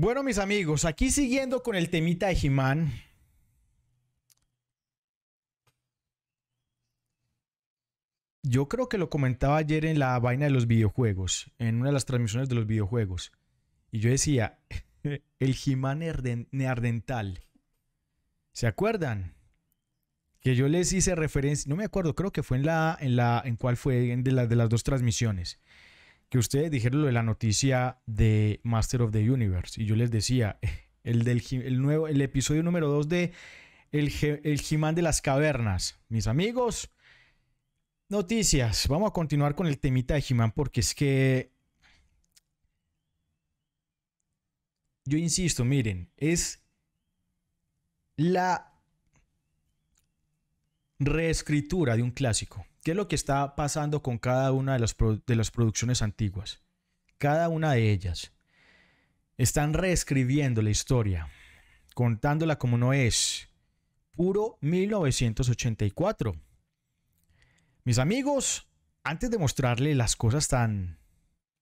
Bueno, mis amigos, aquí siguiendo con el temita de Jimán. Yo creo que lo comentaba ayer en la vaina de los videojuegos, en una de las transmisiones de los videojuegos. Y yo decía, el Jimán neardental. ¿Se acuerdan? Que yo les hice referencia, no me acuerdo, creo que fue en la, en la, en cuál fue, de, las de las dos transmisiones que ustedes dijeron lo de la noticia de Master of the Universe. Y yo les decía, el, el, nuevo, el episodio número 2 de El, el de las Cavernas. Mis amigos, noticias. Vamos a continuar con el temita de Jimán porque es que... Yo insisto, miren, es la reescritura de un clásico. ¿Qué es lo que está pasando con cada una de las, de las producciones antiguas? Cada una de ellas. Están reescribiendo la historia, contándola como no es. Puro 1984. Mis amigos, antes de mostrarle las cosas tan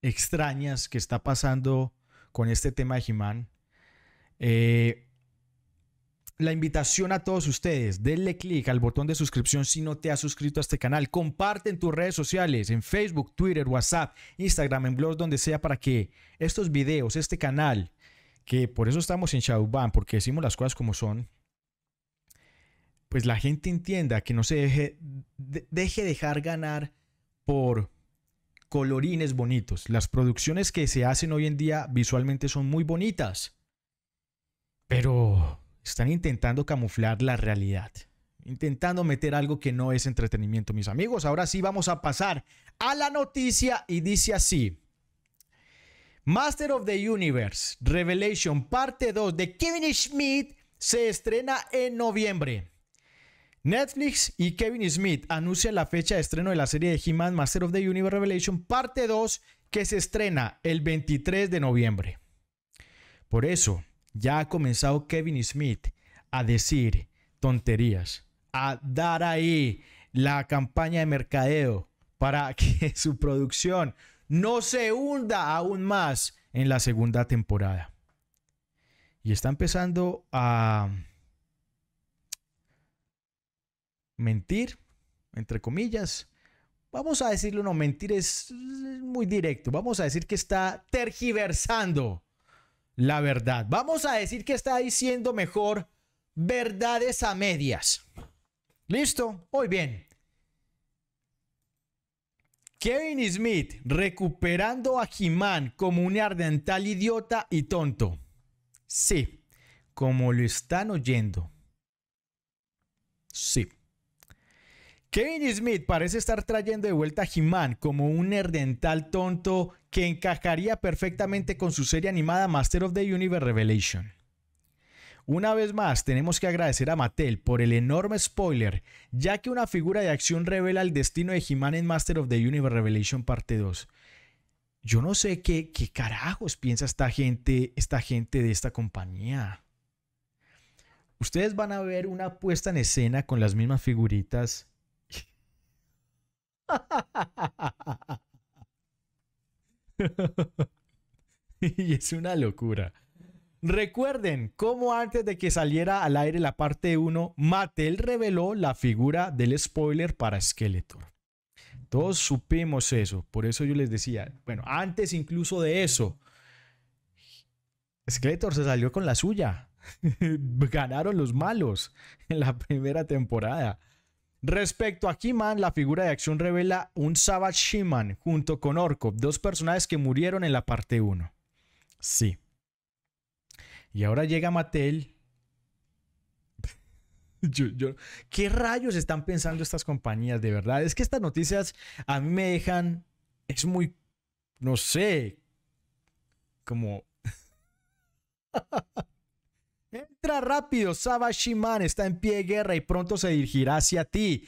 extrañas que está pasando con este tema de Jimán, eh, la invitación a todos ustedes, denle clic al botón de suscripción si no te has suscrito a este canal. Comparte en tus redes sociales, en Facebook, Twitter, WhatsApp, Instagram, en blogs, donde sea, para que estos videos, este canal, que por eso estamos en Shadowban, porque decimos las cosas como son, pues la gente entienda que no se deje, deje dejar ganar por colorines bonitos. Las producciones que se hacen hoy en día visualmente son muy bonitas, pero están intentando camuflar la realidad, intentando meter algo que no es entretenimiento, mis amigos. Ahora sí vamos a pasar a la noticia y dice así. Master of the Universe Revelation parte 2 de Kevin Smith se estrena en noviembre. Netflix y Kevin Smith anuncian la fecha de estreno de la serie de He-Man Master of the Universe Revelation parte 2 que se estrena el 23 de noviembre. Por eso, ya ha comenzado Kevin Smith a decir tonterías, a dar ahí la campaña de mercadeo para que su producción no se hunda aún más en la segunda temporada. Y está empezando a mentir, entre comillas. Vamos a decirlo, no, mentir es muy directo. Vamos a decir que está tergiversando la verdad. Vamos a decir que está diciendo mejor verdades a medias. ¿Listo? Muy bien. Kevin Smith recuperando a he-man como un ardental idiota y tonto. Sí, como lo están oyendo. Sí. Kevin Smith parece estar trayendo de vuelta a he como un ardental tonto que encajaría perfectamente con su serie animada Master of the Universe Revelation. Una vez más, tenemos que agradecer a Mattel por el enorme spoiler, ya que una figura de acción revela el destino de He-Man en Master of the Universe Revelation Parte 2. Yo no sé qué, qué carajos piensa esta gente, esta gente de esta compañía. Ustedes van a ver una puesta en escena con las mismas figuritas. y es una locura. Recuerden cómo antes de que saliera al aire la parte 1, Mattel reveló la figura del spoiler para Skeletor. Todos supimos eso, por eso yo les decía, bueno, antes incluso de eso, Skeletor se salió con la suya. Ganaron los malos en la primera temporada. Respecto a He-Man, la figura de acción revela un Savage he junto con Orko, dos personajes que murieron en la parte 1. Sí. Y ahora llega Mattel. ¿Qué rayos están pensando estas compañías? De verdad, es que estas noticias a mí me dejan. Es muy. No sé. Como. rápido, rápido, Sabashiman está en pie de guerra y pronto se dirigirá hacia ti.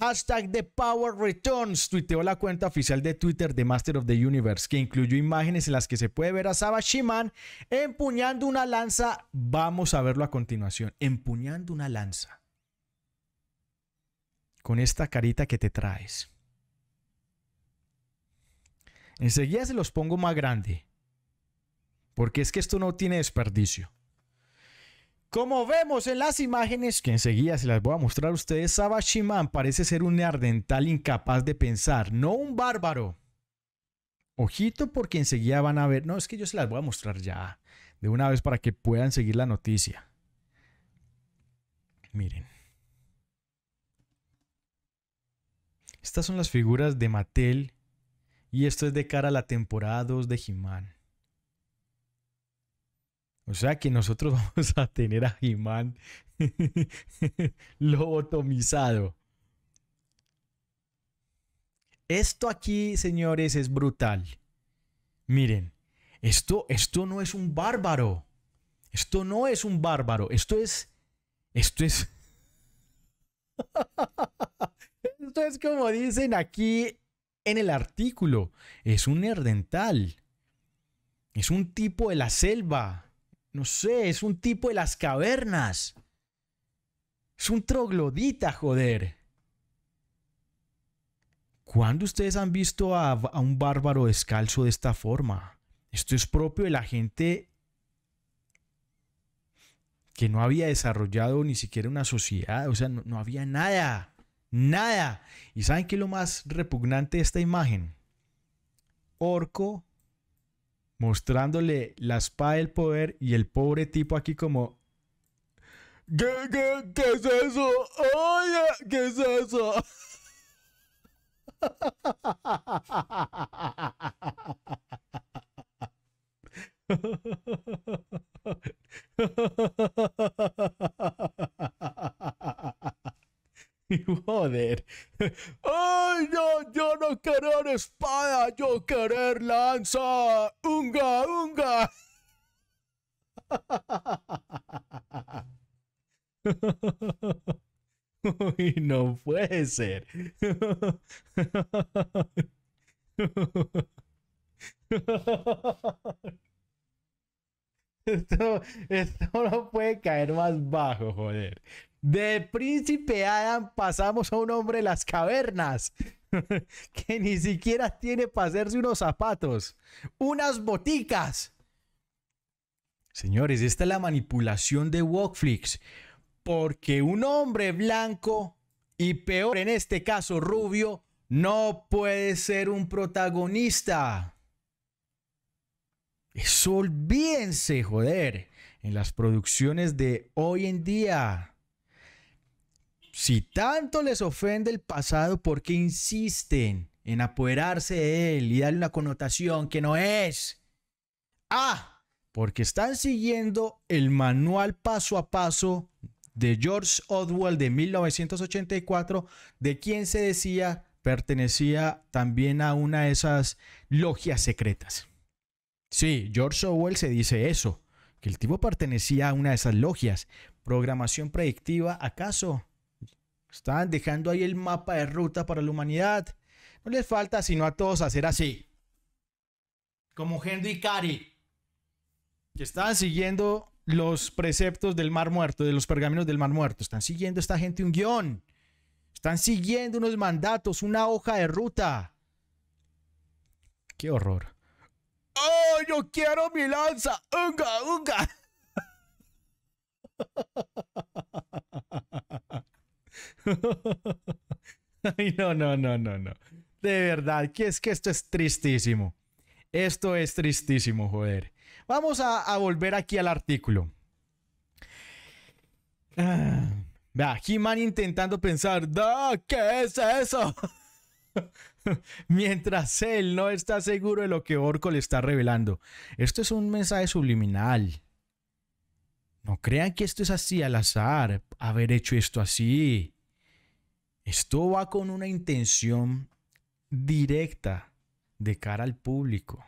Hashtag The Power Returns tuiteó la cuenta oficial de Twitter de Master of the Universe, que incluyó imágenes en las que se puede ver a Sabashiman empuñando una lanza. Vamos a verlo a continuación. Empuñando una lanza. Con esta carita que te traes. Enseguida se los pongo más grande. Porque es que esto no tiene desperdicio. Como vemos en las imágenes, que enseguida se las voy a mostrar a ustedes, Sabashiman parece ser un neardental incapaz de pensar, no un bárbaro. Ojito porque enseguida van a ver, no, es que yo se las voy a mostrar ya, de una vez para que puedan seguir la noticia. Miren. Estas son las figuras de Mattel y esto es de cara a la temporada 2 de Jiman. O sea que nosotros vamos a tener a Jimán lobotomizado. Esto aquí, señores, es brutal. Miren, esto, esto no es un bárbaro. Esto no es un bárbaro. Esto es. Esto es. esto es como dicen aquí en el artículo. Es un herdental. Es un tipo de la selva no sé, es un tipo de las cavernas. Es un troglodita, joder. ¿Cuándo ustedes han visto a, un bárbaro descalzo de esta forma? Esto es propio de la gente que no había desarrollado ni siquiera una sociedad, o sea, no, no había nada, nada. ¿Y saben qué es lo más repugnante de esta imagen? Orco mostrándole la espada del poder y el pobre tipo aquí como... ¿Qué, qué es eso? ¡Oye! ¿Qué es eso? Joder. ¡Ay, no! Yo no querer espada, yo querer lanza. ¡Unga, unga! Uy, no puede ser. Esto, esto no puede caer más bajo, joder. De Príncipe Adam pasamos a un hombre de las cavernas que ni siquiera tiene para hacerse unos zapatos, unas boticas. Señores, esta es la manipulación de Walkflix, porque un hombre blanco y peor en este caso rubio no puede ser un protagonista. Eso olvídense, joder, en las producciones de hoy en día. Si tanto les ofende el pasado, ¿por qué insisten en apoderarse de él y darle una connotación que no es? Ah, porque están siguiendo el manual paso a paso de George Orwell de 1984, de quien se decía pertenecía también a una de esas logias secretas. Sí, George Orwell se dice eso, que el tipo pertenecía a una de esas logias. Programación predictiva, ¿acaso? están dejando ahí el mapa de ruta para la humanidad. No les falta sino a todos hacer así. Como Henry Kari. que estaban siguiendo los preceptos del Mar Muerto, de los pergaminos del Mar Muerto. Están siguiendo esta gente un guión. Están siguiendo unos mandatos, una hoja de ruta. Qué horror yo quiero mi lanza! ¡Unga, unga! no, no, no, no, no. De verdad, que es que esto es tristísimo. Esto es tristísimo, joder. Vamos a, volver aquí al artículo. Ah, He-Man intentando pensar, ¿qué es eso? mientras él no está seguro de lo que Orco le está revelando. Esto es un mensaje subliminal. No crean que esto es así al azar, haber hecho esto así. Esto va con una intención directa de cara al público.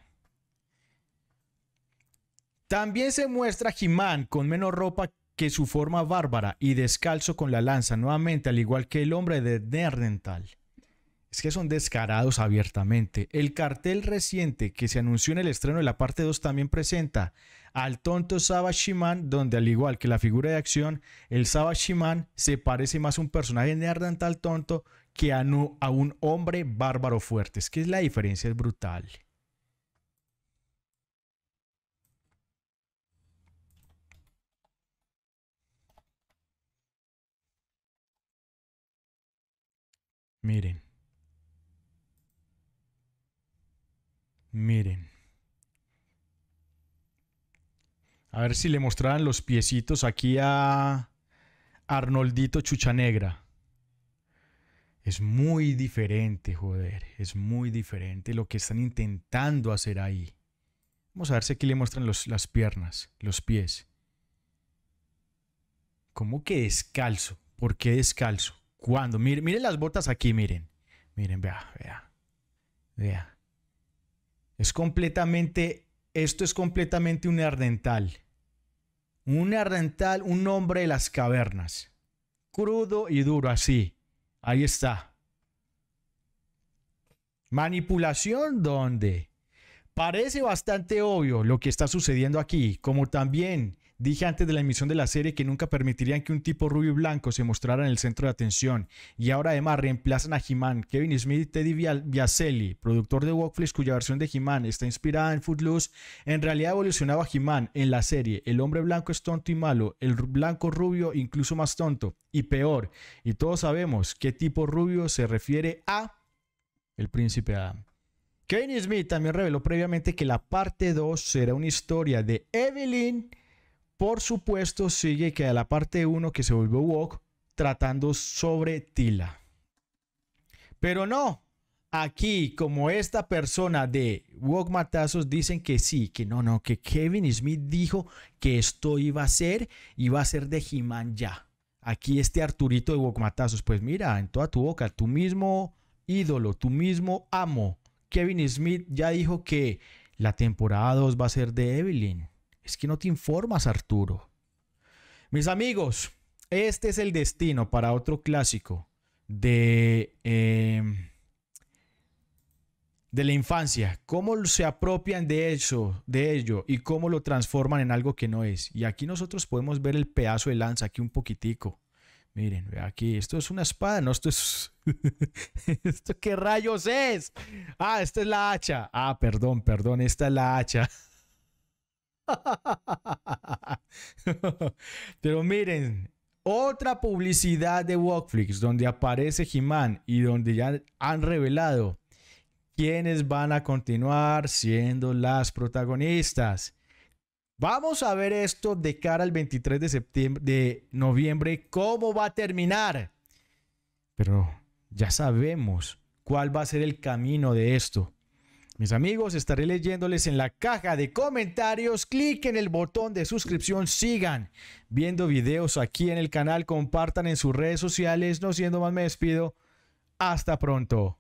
También se muestra Jimán con menos ropa que su forma bárbara y descalzo con la lanza nuevamente, al igual que el hombre de Nerdental es que son descarados abiertamente. El cartel reciente que se anunció en el estreno de la parte 2 también presenta al tonto Sabashiman, donde al igual que la figura de acción, el Sabashiman se parece más a un personaje nerd tal tonto que a un hombre bárbaro fuerte. Es que la diferencia es brutal. Miren. Miren. A ver si le mostraran los piecitos aquí a Arnoldito Chuchanegra. Es muy diferente, joder. Es muy diferente lo que están intentando hacer ahí. Vamos a ver si aquí le muestran las piernas, los pies. ¿Cómo que descalzo? ¿Por qué descalzo? ¿Cuándo? Miren, miren las botas aquí, miren. Miren, vea, vea. Vea. Es completamente, esto es completamente un ardental. Un ardental, un hombre de las cavernas. Crudo y duro, así. Ahí está. Manipulación, ¿dónde? Parece bastante obvio lo que está sucediendo aquí, como también Dije antes de la emisión de la serie que nunca permitirían que un tipo rubio y blanco se mostrara en el centro de atención, y ahora además reemplazan a he Kevin Smith y Teddy Biaselli, productor de Walkflix, cuya versión de he está inspirada en Footloose, en realidad evolucionaba a he en la serie. El hombre blanco es tonto y malo, el blanco rubio incluso más tonto, y peor, y todos sabemos qué tipo rubio se refiere a el príncipe Adam. Kevin Smith también reveló previamente que la parte 2 será una historia de Evelyn por supuesto, sigue que la parte 1 que se volvió Wok, tratando sobre Tila. Pero no, aquí como esta persona de Walk Matazos dicen que sí, que no, no, que Kevin Smith dijo que esto iba a ser, iba a ser de he ya. Aquí este Arturito de Walk Matazos, pues mira, en toda tu boca, tu mismo ídolo, tu mismo amo, Kevin Smith ya dijo que la temporada 2 va a ser de Evelyn. Es que no te informas, Arturo. Mis amigos, este es el destino para otro clásico de, em, de la infancia. Cómo se apropian de eso, de ello y cómo lo transforman en algo que no es. Y aquí nosotros podemos ver el pedazo de lanza aquí un poquitico. Miren, aquí, esto es una espada, no, esto es... ¿Esto qué rayos es? Ah, esta es la hacha. Ah, perdón, perdón, esta es la hacha. Pero miren, otra publicidad de Walkflix donde aparece he y donde ya han revelado quiénes van a continuar siendo las protagonistas. Vamos a ver esto de cara al 23 de septiembre de noviembre cómo va a terminar. Pero ya sabemos cuál va a ser el camino de esto. Mis amigos, estaré leyéndoles en la caja de comentarios. Clic en el botón de suscripción. Sigan viendo videos aquí en el canal. Compartan en sus redes sociales. No siendo más, me despido. Hasta pronto.